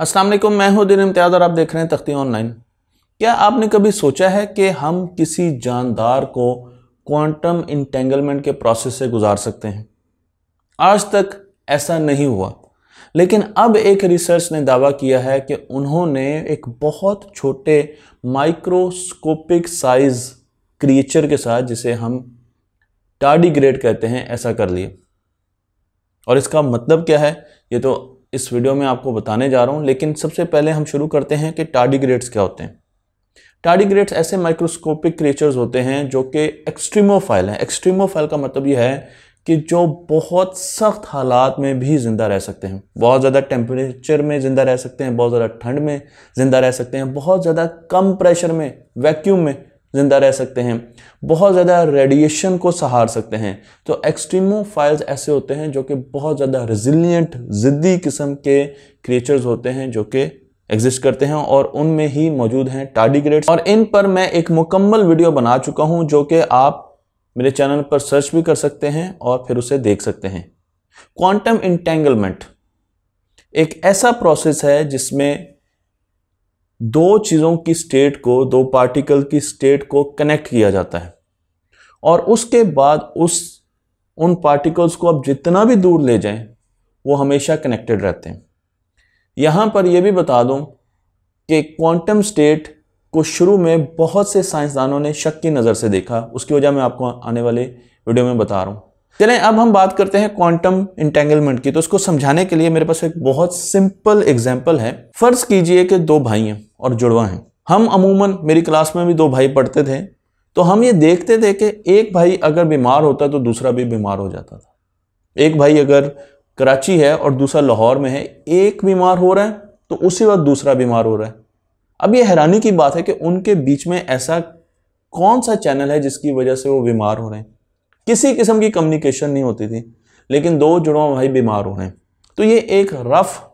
वालेकुम मैं हूं दिन इम्तियाज़ और आप देख रहे हैं तख्ती ऑनलाइन क्या आपने कभी सोचा है कि हम किसी जानदार को क्वांटम इंटेंगलमेंट के प्रोसेस से गुजार सकते हैं आज तक ऐसा नहीं हुआ लेकिन अब एक रिसर्च ने दावा किया है कि उन्होंने एक बहुत छोटे माइक्रोस्कोपिक साइज क्रिएचर के साथ जिसे हम टार्डिग्रेड कहते हैं ऐसा कर लिए और इसका मतलब क्या है ये तो इस वीडियो में आपको बताने जा रहा हूँ लेकिन सबसे पहले हम शुरू करते हैं कि टार्डिग्रेड्स क्या होते हैं टार्डिग्रेड्स ऐसे माइक्रोस्कोपिक क्रिएचर्स होते हैं जो कि एक्सट्रीमोफाइल हैं एक्सट्रीमोफाइल का मतलब यह है कि जो बहुत सख्त हालात में भी ज़िंदा रह सकते हैं बहुत ज़्यादा टेम्परेचर में ज़िंदा रह सकते हैं बहुत ज़्यादा ठंड में ज़िंदा रह सकते हैं बहुत ज़्यादा कम प्रेशर में वैक्यूम में ज़िंदा रह सकते हैं बहुत ज़्यादा रेडिएशन को सहार सकते हैं तो एक्सट्रीमोफाइल्स ऐसे होते हैं जो कि बहुत ज़्यादा रेजिलियंट ज़िद्दी किस्म के क्रिएचर्स होते हैं जो कि एग्जिस्ट करते हैं और उनमें ही मौजूद हैं टार्डिग्रेड्स और इन पर मैं एक मुकम्मल वीडियो बना चुका हूँ जो कि आप मेरे चैनल पर सर्च भी कर सकते हैं और फिर उसे देख सकते हैं क्वांटम इंटेंगलमेंट एक ऐसा प्रोसेस है जिसमें दो चीज़ों की स्टेट को दो पार्टिकल की स्टेट को कनेक्ट किया जाता है और उसके बाद उस उन पार्टिकल्स को आप जितना भी दूर ले जाएं वो हमेशा कनेक्टेड रहते हैं यहाँ पर यह भी बता दूँ कि क्वांटम स्टेट को शुरू में बहुत से साइंसदानों ने शक की नज़र से देखा उसकी वजह मैं आपको आने वाले वीडियो में बता रहा हूँ चलें अब हम बात करते हैं क्वांटम इंटेंगलमेंट की तो उसको समझाने के लिए मेरे पास एक बहुत सिंपल एग्जाम्पल है फर्ज कीजिए कि दो भाई हैं और जुड़वा हैं हम अमूमन मेरी क्लास में भी दो भाई पढ़ते थे तो हम ये देखते थे कि एक भाई अगर बीमार होता तो दूसरा भी बीमार हो जाता था एक भाई अगर कराची है और दूसरा लाहौर में है एक बीमार हो रहा है तो उसी वक्त दूसरा बीमार हो रहा है अब ये हैरानी की बात है कि उनके बीच में ऐसा कौन सा चैनल है जिसकी वजह से वो बीमार हो रहे हैं किसी किस्म की कम्युनिकेशन नहीं होती थी लेकिन दो जुड़वा भाई बीमार हो रहे हैं तो ये एक रफ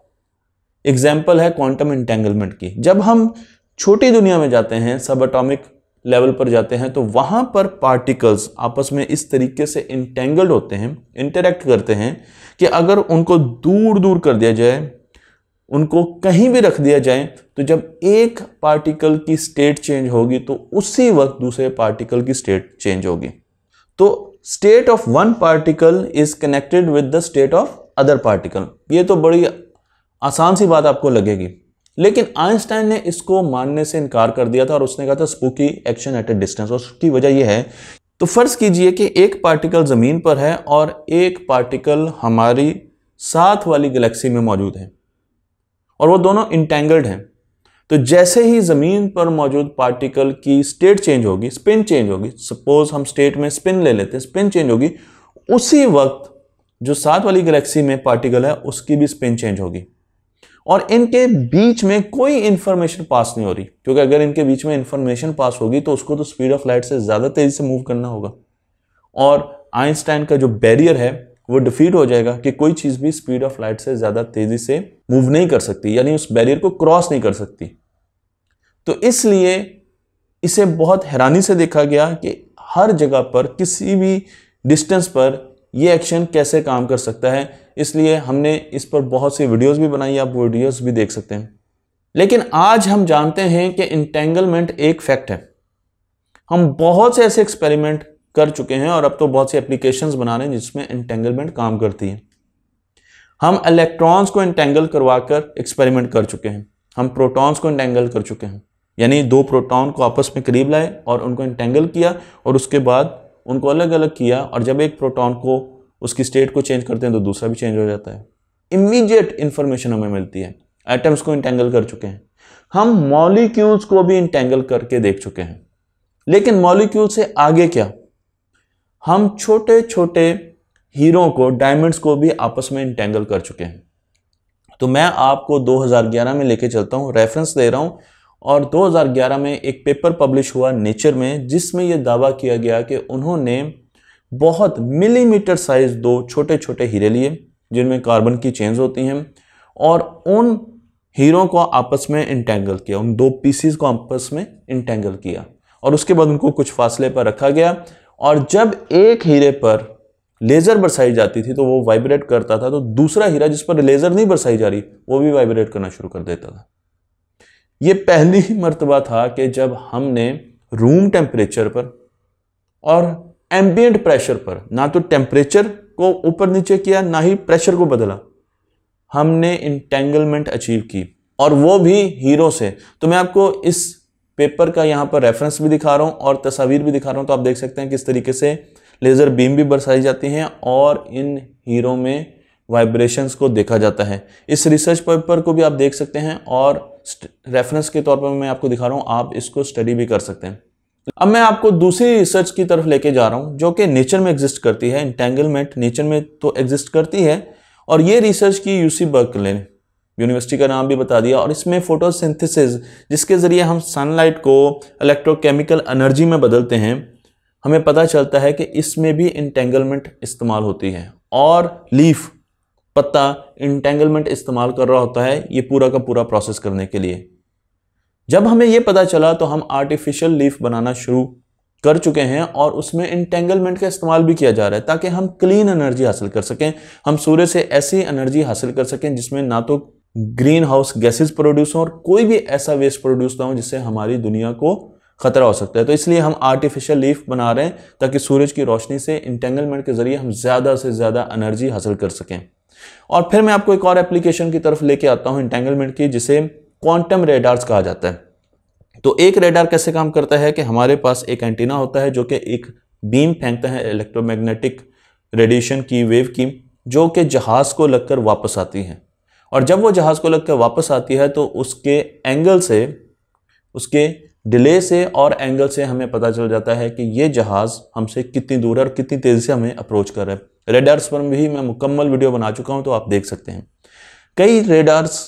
एग्जाम्पल है क्वांटम इंटेंगलमेंट की जब हम छोटी दुनिया में जाते हैं सब अटोमिक लेवल पर जाते हैं तो वहाँ पर पार्टिकल्स आपस में इस तरीके से इंटेंगल्ड होते हैं इंटरेक्ट करते हैं कि अगर उनको दूर दूर कर दिया जाए उनको कहीं भी रख दिया जाए तो जब एक पार्टिकल की स्टेट चेंज होगी तो उसी वक्त दूसरे पार्टिकल की स्टेट चेंज होगी तो state of one particle is connected with the state of other particle ये तो बड़ी आसान सी बात आपको लगेगी लेकिन आइंस्टाइन ने इसको मानने से इनकार कर दिया था और उसने कहा था spooky action at a distance और उसकी वजह यह है तो फर्ज कीजिए कि एक पार्टिकल ज़मीन पर है और एक पार्टिकल हमारी साथ वाली गैलेक्सी में मौजूद है और वो दोनों इंटेंगल्ड हैं तो जैसे ही ज़मीन पर मौजूद पार्टिकल की स्टेट चेंज होगी स्पिन चेंज होगी सपोज हम स्टेट में स्पिन ले लेते हैं स्पिन चेंज होगी उसी वक्त जो साथ वाली गैलेक्सी में पार्टिकल है उसकी भी स्पिन चेंज होगी और इनके बीच में कोई इन्फॉर्मेशन पास नहीं हो रही क्योंकि अगर इनके बीच में इन्फॉर्मेशन पास होगी तो उसको तो स्पीड ऑफ लाइट से ज़्यादा तेज़ी से मूव करना होगा और आइंस्टाइन का जो बैरियर है वो डिफीट हो जाएगा कि कोई चीज़ भी स्पीड ऑफ लाइट से ज़्यादा तेज़ी से मूव नहीं कर सकती यानी उस बैरियर को क्रॉस नहीं कर सकती तो इसलिए इसे बहुत हैरानी से देखा गया कि हर जगह पर किसी भी डिस्टेंस पर ये एक्शन कैसे काम कर सकता है इसलिए हमने इस पर बहुत सी वीडियोस भी बनाई आप वीडियोस भी देख सकते हैं लेकिन आज हम जानते हैं कि इंटेंगलमेंट एक फैक्ट है हम बहुत से ऐसे एक्सपेरिमेंट कर चुके हैं और अब तो बहुत सी एप्लीकेशंस बना रहे हैं जिसमें इंटेंगलमेंट काम करती है हम इलेक्ट्रॉन्स को इंटेंगल करवा कर एक्सपेरिमेंट कर चुके हैं हम प्रोटॉन्स को इंटेंगल कर चुके हैं यानी दो प्रोटॉन को आपस में करीब लाए और उनको इंटेंगल किया और उसके बाद उनको अलग अलग किया और जब एक प्रोटॉन को उसकी स्टेट को चेंज करते हैं तो दूसरा भी चेंज हो जाता है इमीडिएट इन्फॉर्मेशन हमें मिलती है एटम्स को इंटेंगल कर चुके हैं हम मॉलिक्यूल्स को भी इंटेंगल करके देख चुके हैं लेकिन मॉलिक्यूल से आगे क्या हम छोटे छोटे हीरों को डायमंड्स को भी आपस में इंटेंगल कर चुके हैं तो मैं आपको 2011 में लेके चलता हूँ रेफरेंस दे रहा हूँ और 2011 में एक पेपर पब्लिश हुआ नेचर में जिसमें यह दावा किया गया कि उन्होंने बहुत मिलीमीटर साइज दो छोटे छोटे हीरे लिए जिनमें कार्बन की चेंज होती हैं और उन हीरों को आपस में इंटेंगल किया उन दो पीसीज को आपस में इंटेंगल किया और उसके बाद उनको कुछ फासले पर रखा गया और जब एक हीरे पर लेज़र बरसाई जाती थी तो वो वाइब्रेट करता था तो दूसरा हीरा जिस पर लेज़र नहीं बरसाई जा रही वो भी वाइब्रेट करना शुरू कर देता था ये पहली मरतबा था कि जब हमने रूम टेम्परेचर पर और एम्बियट प्रेशर पर ना तो टेम्परेचर को ऊपर नीचे किया ना ही प्रेशर को बदला हमने इंटेंगलमेंट अचीव की और वो भी हीरो से तो मैं आपको इस पेपर का यहाँ पर रेफरेंस भी दिखा रहा हूँ और तस्वीर भी दिखा रहा हूँ तो आप देख सकते हैं किस तरीके से लेज़र बीम भी बरसाई जाती हैं और इन हीरो में वाइब्रेशंस को देखा जाता है इस रिसर्च पेपर को भी आप देख सकते हैं और रेफरेंस के तौर पर मैं आपको दिखा रहा हूँ आप इसको स्टडी भी कर सकते हैं अब मैं आपको दूसरी रिसर्च की तरफ लेके जा रहा हूँ जो कि नेचर में एग्जिस्ट करती है इंटेंगलमेंट नेचर में तो एग्जिस्ट करती है और ये रिसर्च की यूसी बर्कले ने यूनिवर्सिटी का नाम भी बता दिया और इसमें फोटोसिंथेसिस जिसके ज़रिए हम सनलाइट को इलेक्ट्रोकेमिकल एनर्जी में बदलते हैं हमें पता चलता है कि इसमें भी इंटेंगलमेंट इस्तेमाल होती है और लीफ पत्ता इंटेंगलमेंट इस्तेमाल कर रहा होता है ये पूरा का पूरा प्रोसेस करने के लिए जब हमें ये पता चला तो हम आर्टिफिशियल लीफ बनाना शुरू कर चुके हैं और उसमें इंटेंगलमेंट का इस्तेमाल भी किया जा रहा है ताकि हम क्लीन एनर्जी हासिल कर सकें हम सूर्य से ऐसी एनर्जी हासिल कर सकें जिसमें ना तो ग्रीन हाउस गैसेज प्रोड्यूस हों और कोई भी ऐसा वेस्ट प्रोड्यूस ना हो जिससे हमारी दुनिया को खतरा हो सकता है तो इसलिए हम आर्टिफिशियल लीफ बना रहे हैं ताकि सूरज की रोशनी से इंटेंगलमेंट के जरिए हम ज़्यादा से ज़्यादा एनर्जी हासिल कर सकें और फिर मैं आपको एक और एप्लीकेशन की तरफ लेके आता हूँ इंटेंगलमेंट की जिसे क्वांटम रेडार्स कहा जाता है तो एक रेडार कैसे काम करता है कि हमारे पास एक एंटीना होता है जो कि एक बीम फेंकता है इलेक्ट्रोमैग्नेटिक रेडिएशन की वेव की जो कि जहाज़ को लगकर वापस आती है और जब वो जहाज़ को लग कर वापस आती है तो उसके एंगल से उसके डिले से और एंगल से हमें पता चल जाता है कि ये जहाज़ हमसे कितनी दूर है और कितनी तेज़ी से हमें अप्रोच कर रहा है रेडार्स पर भी मैं मुकम्मल वीडियो बना चुका हूँ तो आप देख सकते हैं कई रेडार्स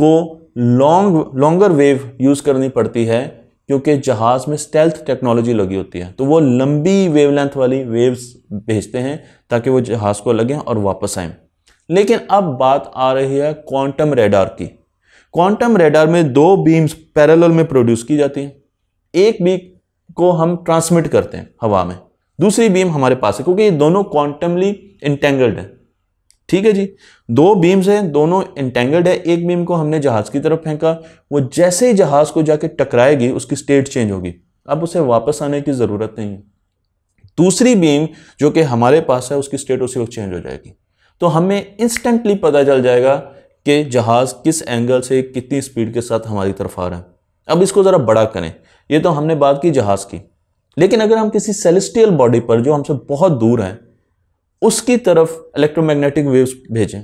को लॉन्ग लॉन्गर वेव यूज़ करनी पड़ती है क्योंकि जहाज़ में स्टेल्थ टेक्नोलॉजी लगी होती है तो वो लंबी वेवलेंथ वाली वेव्स भेजते हैं ताकि वो जहाज़ को लगें और वापस आएँ लेकिन अब बात आ रही है क्वांटम रेडार की क्वांटम रेडार में दो बीम्स पैरेलल में प्रोड्यूस की जाती हैं एक बीम को हम ट्रांसमिट करते हैं हवा में दूसरी बीम हमारे पास है क्योंकि ये दोनों क्वांटमली इंटेंगल्ड हैं ठीक है जी दो बीम्स हैं दोनों इंटेंगल्ड है एक बीम को हमने जहाज की तरफ फेंका वो जैसे ही जहाज को जाके टकराएगी उसकी स्टेट चेंज होगी अब उसे वापस आने की ज़रूरत नहीं है दूसरी बीम जो कि हमारे पास है उसकी स्टेट उसी वक्त चेंज हो जाएगी तो हमें इंस्टेंटली पता चल जाएगा कि जहाज़ किस एंगल से कितनी स्पीड के साथ हमारी तरफ आ रहा है अब इसको ज़रा बड़ा करें ये तो हमने बात की जहाज़ की लेकिन अगर हम किसी सेलेस्टियल बॉडी पर जो हमसे बहुत दूर हैं उसकी तरफ इलेक्ट्रोमैग्नेटिक वेव्स भेजें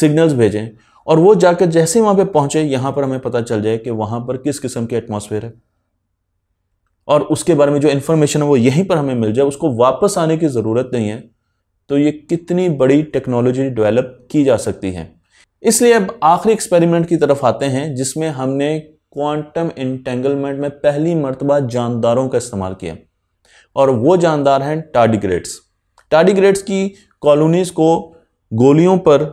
सिग्नल्स भेजें और वो जाकर जैसे वहाँ पे पहुँचे यहाँ पर हमें पता चल जाए कि वहाँ पर किस किस्म के एटमॉस्फेयर है और उसके बारे में जो इन्फॉर्मेशन है वो यहीं पर हमें मिल जाए उसको वापस आने की ज़रूरत नहीं है तो ये कितनी बड़ी टेक्नोलॉजी डेवलप की जा सकती है इसलिए अब आखिरी एक्सपेरिमेंट की तरफ आते हैं जिसमें हमने क्वांटम इंटेंगलमेंट में पहली मरतबा जानदारों का इस्तेमाल किया और वो जानदार हैं टार्डिग्रेड्स टार्डिग्रेड्स की कॉलोनीज़ को गोलियों पर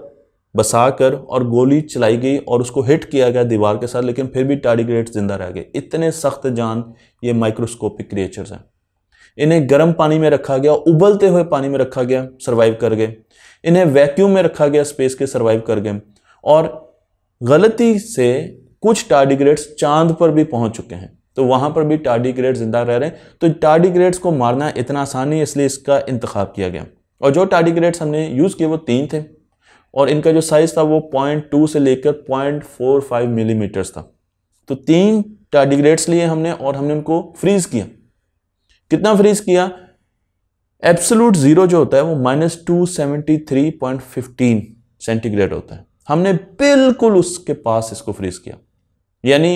बसा कर और गोली चलाई गई और उसको हिट किया गया दीवार के साथ लेकिन फिर भी टाडिग्रेट्स जिंदा रह गए इतने सख्त जान ये माइक्रोस्कोपिक क्रिएचर्स हैं इन्हें गर्म पानी में रखा गया उबलते हुए पानी में रखा गया सर्वाइव कर गए इन्हें वैक्यूम में रखा गया स्पेस के सर्वाइव कर गए और गलती से कुछ टार्डिग्रेड्स चांद पर भी पहुंच चुके हैं तो वहां पर भी टार्डिग्रेड जिंदा रह रहे हैं तो टार्डिग्रेड्स को मारना इतना आसान नहीं इसलिए इसका इंतखab किया गया और जो टार्डिग्रेड्स हमने यूज़ किए वो तीन थे और इनका जो साइज़ था वो पॉइंट टू से लेकर पॉइंट फोर फाइव मिलीमीटर्स था तो तीन टार्डिग्रेड्स लिए हमने और हमने उनको फ्रीज़ किया कितना फ्रीज किया एब्सोलूट जीरो जो होता है वो minus two seventy three point fifteen centigrade होता है हमने बिल्कुल उसके पास इसको फ्रीज किया यानी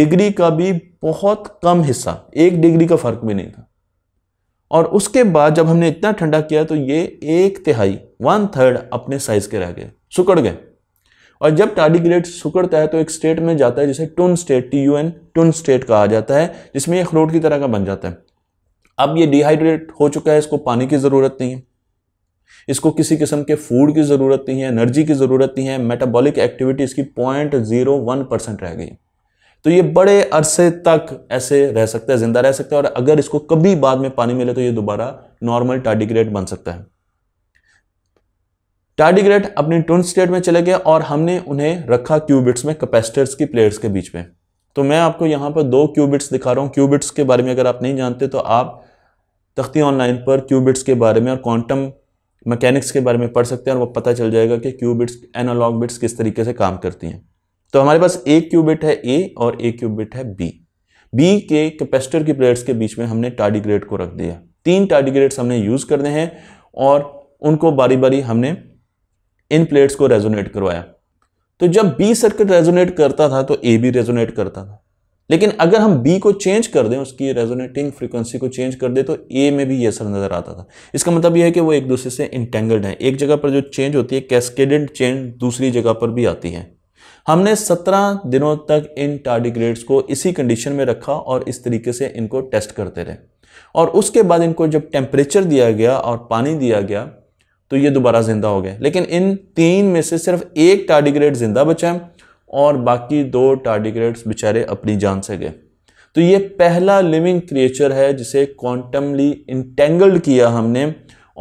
डिग्री का भी बहुत कम हिस्सा एक डिग्री का फर्क भी नहीं था और उसके बाद जब हमने इतना ठंडा किया तो ये एक तिहाई वन थर्ड अपने साइज के रह गए सुकड़ गए और जब टार्डिग्रेड सुकड़ता है तो एक स्टेट में जाता है जिसे tun state T U N tun state कहा जाता है जिसमें यह अखरोट की तरह का बन जाता है अब ये डिहाइड्रेट हो चुका है इसको पानी की ज़रूरत नहीं है इसको किसी किस्म के फूड की ज़रूरत नहीं है एनर्जी की ज़रूरत नहीं है मेटाबॉलिक एक्टिविटी इसकी पॉइंट जीरो वन परसेंट रह गई तो ये बड़े अरसे तक ऐसे रह सकता है ज़िंदा रह सकता है और अगर इसको कभी बाद में पानी मिले तो ये दोबारा नॉर्मल टार्डिग्रेड बन सकता है टार्डिग्रेड अपनी ट्विन स्टेट में चले गए और हमने उन्हें रखा क्यूबिट्स में कैपेसिटर्स की प्लेयर्स के बीच में तो मैं आपको यहाँ पर दो क्यूबिट्स दिखा रहा हूँ क्यूबिट्स के बारे में अगर आप नहीं जानते तो आप तख्ती ऑनलाइन पर क्यूबिट्स के बारे में और क्वांटम मैकेनिक्स के बारे में पढ़ सकते हैं और वो पता चल जाएगा कि क्यूबिट्स एनालॉग बिट्स किस तरीके से काम करती हैं तो हमारे पास एक क्यूबिट है ए और एक क्यूबिट है बी बी के कैपेसिटर की प्लेट्स के बीच में हमने टार्डिग्रेड को रख दिया तीन टार्डिग्रेड्स हमने यूज़ करने हैं और उनको बारी बारी हमने इन प्लेट्स को रेजोनेट करवाया तो जब बी सर्किट रेजोनेट करता था तो ए भी रेजोनेट करता था लेकिन अगर हम बी को चेंज कर दें उसकी रेजोनेटिंग फ्रीक्वेंसी को चेंज कर दें तो ए में भी ये असर नज़र आता था इसका मतलब यह है कि वो एक दूसरे से इंटेंगल्ड है एक जगह पर जो चेंज होती है कैस्केडेंट चेंज दूसरी जगह पर भी आती है हमने 17 दिनों तक इन टार्डिग्रेड्स को इसी कंडीशन में रखा और इस तरीके से इनको टेस्ट करते रहे और उसके बाद इनको जब टेम्परेचर दिया गया और पानी दिया गया तो ये दोबारा जिंदा हो गए लेकिन इन तीन में से सिर्फ एक टार्डिग्रेड जिंदा बचा है और बाकी दो टार्डिग्रेड्स बेचारे अपनी जान से गए तो ये पहला लिविंग क्रिएचर है जिसे क्वांटमली इंटेंगल्ड किया हमने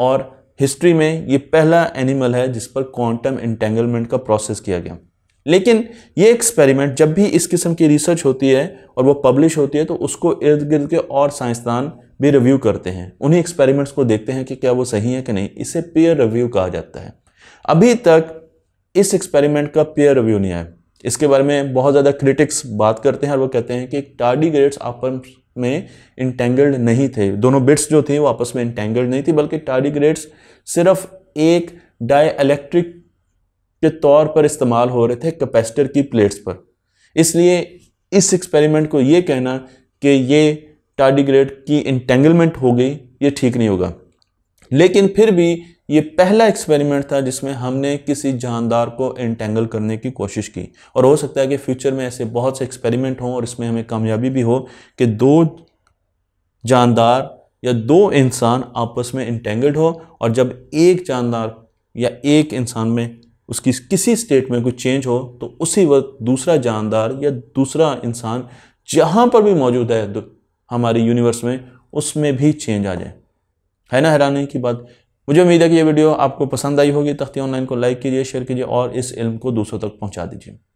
और हिस्ट्री में ये पहला एनिमल है जिस पर क्वांटम इंटेंगलमेंट का प्रोसेस किया गया लेकिन ये एक्सपेरिमेंट जब भी इस किस्म की रिसर्च होती है और वो पब्लिश होती है तो उसको इर्द गिर्द के और साइंसदान भी रिव्यू करते हैं उन्हीं एक्सपेरिमेंट्स को देखते हैं कि क्या वो सही है कि नहीं इसे पेयर रिव्यू कहा जाता है अभी तक इस एक्सपेरिमेंट का पेयर रिव्यू नहीं आया इसके बारे में बहुत ज़्यादा क्रिटिक्स बात करते हैं और वो कहते हैं कि टार्डीग्रेड्स ग्रेड्स आपस में इंटेंगल्ड नहीं थे दोनों बिट्स जो थे वो आपस में इंटेंगल्ड नहीं थी बल्कि टार्डीग्रेड्स ग्रेड्स सिर्फ एक डाइलेक्ट्रिक के तौर पर इस्तेमाल हो रहे थे कैपेसिटर की प्लेट्स पर इसलिए इस एक्सपेरिमेंट को ये कहना कि ये टार्डिग्रेड की इंटेंगलमेंट हो गई ये ठीक नहीं होगा लेकिन फिर भी ये पहला एक्सपेरिमेंट था जिसमें हमने किसी जानदार को इंटेंगल करने की कोशिश की और हो सकता है कि फ्यूचर में ऐसे बहुत से एक्सपेरिमेंट हों और इसमें हमें कामयाबी भी हो कि दो जानदार या दो इंसान आपस में इंटेंगल्ड हो और जब एक जानदार या एक इंसान में उसकी किसी स्टेट में कोई चेंज हो तो उसी वक्त दूसरा जानदार या दूसरा इंसान जहाँ पर भी मौजूद है हमारे यूनिवर्स में उसमें भी चेंज आ जाए है ना हैरानी की बात मुझे उम्मीद है कि ये वीडियो आपको पसंद आई होगी तख्ती ऑनलाइन को लाइक कीजिए शेयर कीजिए और इस इल्म को दूसरों तक पहुँचा दीजिए